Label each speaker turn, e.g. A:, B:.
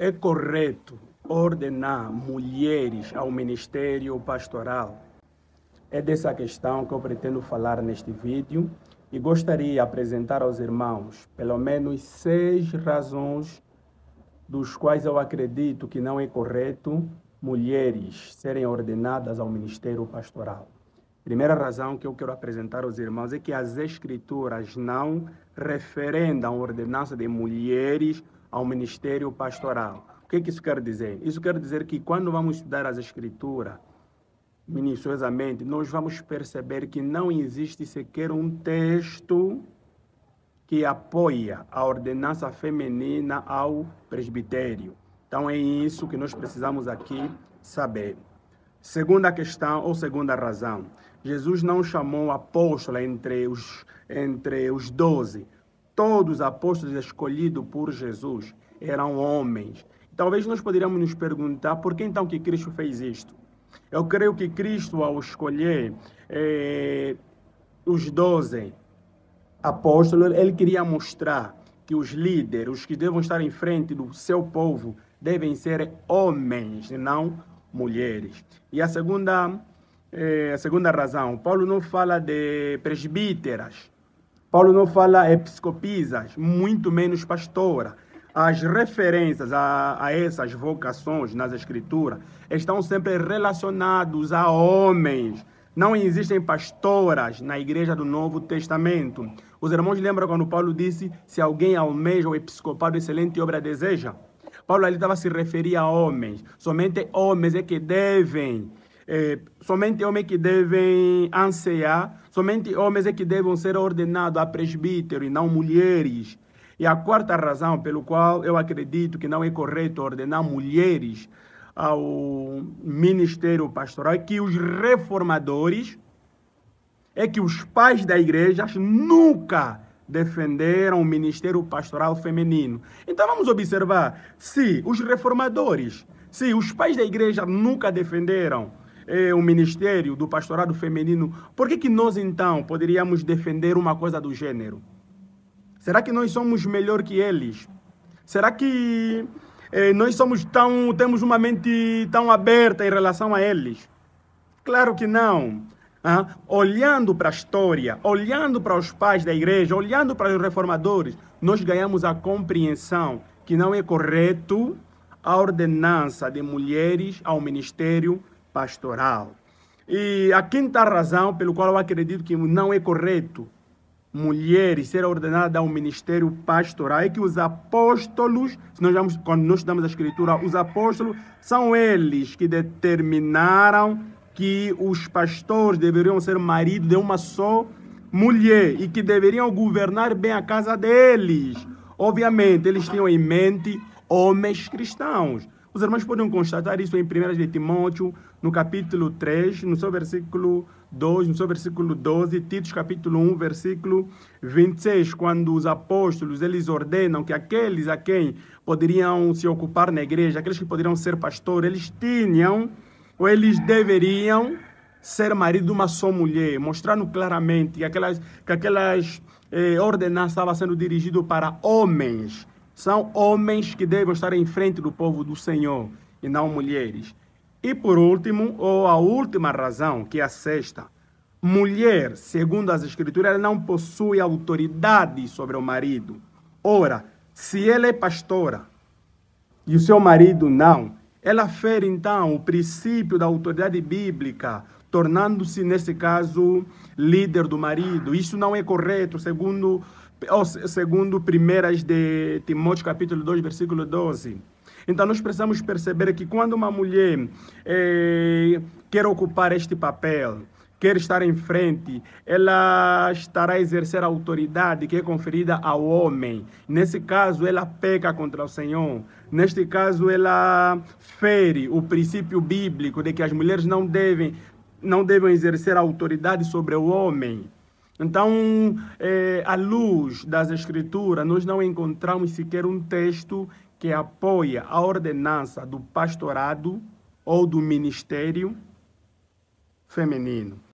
A: É correto ordenar mulheres ao ministério pastoral? É dessa questão que eu pretendo falar neste vídeo e gostaria de apresentar aos irmãos pelo menos seis razões dos quais eu acredito que não é correto mulheres serem ordenadas ao ministério pastoral. Primeira razão que eu quero apresentar aos irmãos é que as Escrituras não referendam a ordenança de mulheres ao ministério pastoral. O que, é que isso quer dizer? Isso quer dizer que quando vamos estudar as Escrituras, minuciosamente, nós vamos perceber que não existe sequer um texto que apoia a ordenança feminina ao presbitério. Então é isso que nós precisamos aqui saber. Segunda questão ou segunda razão. Jesus não chamou apóstolo entre os, entre os doze. Todos os apóstolos escolhidos por Jesus eram homens. Talvez nós poderíamos nos perguntar por que então que Cristo fez isto. Eu creio que Cristo, ao escolher eh, os doze apóstolos, ele queria mostrar que os líderes, os que devem estar em frente do seu povo, devem ser homens, não mulheres. E a segunda é, eh, a segunda razão, Paulo não fala de presbíteras, Paulo não fala episcopisas, muito menos pastora. As referências a, a essas vocações nas Escrituras estão sempre relacionadas a homens. Não existem pastoras na igreja do Novo Testamento. Os irmãos lembram quando Paulo disse: se alguém almeja o episcopado, excelente obra deseja. Paulo ali estava se referir a homens. Somente homens é que devem é, somente homens que devem ansiar, somente homens é que devem ser ordenados a presbítero e não mulheres. E a quarta razão pelo qual eu acredito que não é correto ordenar mulheres ao ministério pastoral é que os reformadores, é que os pais da igrejas nunca defenderam o ministério pastoral feminino. Então vamos observar se os reformadores, se os pais da igreja nunca defenderam eh, o ministério do pastorado feminino, por que, que nós então poderíamos defender uma coisa do gênero? Será que nós somos melhor que eles? Será que eh, nós somos tão, temos uma mente tão aberta em relação a eles? Claro que não. Ah, olhando para a história, olhando para os pais da igreja, olhando para os reformadores, nós ganhamos a compreensão que não é correto a ordenança de mulheres ao ministério pastoral. E a quinta razão pelo qual eu acredito que não é correto mulheres ser ordenada ao ministério pastoral é que os apóstolos, se nós vamos, quando nós estudamos a escritura, os apóstolos são eles que determinaram que os pastores deveriam ser marido de uma só mulher e que deveriam governar bem a casa deles. Obviamente, eles tinham em mente homens cristãos. Os irmãos podem constatar isso em 1 de Timóteo, no capítulo 3, no seu versículo 2, no seu versículo 12, Titus capítulo 1, versículo 26, quando os apóstolos, eles ordenam que aqueles a quem poderiam se ocupar na igreja, aqueles que poderiam ser pastor, eles tinham ou eles deveriam ser marido de uma só mulher, mostrando claramente que aquelas, que aquelas eh, ordenanças estavam sendo dirigidas para homens são homens que devem estar em frente do povo do Senhor e não mulheres. E por último, ou a última razão, que é a sexta, mulher, segundo as escrituras, ela não possui autoridade sobre o marido. Ora, se ela é pastora e o seu marido não, ela fere então o princípio da autoridade bíblica tornando-se, nesse caso, líder do marido. Isso não é correto, segundo, ou, segundo primeiras de Timóteo, capítulo 2, versículo 12. Então, nós precisamos perceber que quando uma mulher eh, quer ocupar este papel, quer estar em frente, ela estará a exercer a autoridade que é conferida ao homem. Nesse caso, ela peca contra o Senhor. Neste caso, ela fere o princípio bíblico de que as mulheres não devem não devem exercer autoridade sobre o homem. Então, é, à luz das Escrituras, nós não encontramos sequer um texto que apoia a ordenança do pastorado ou do ministério feminino.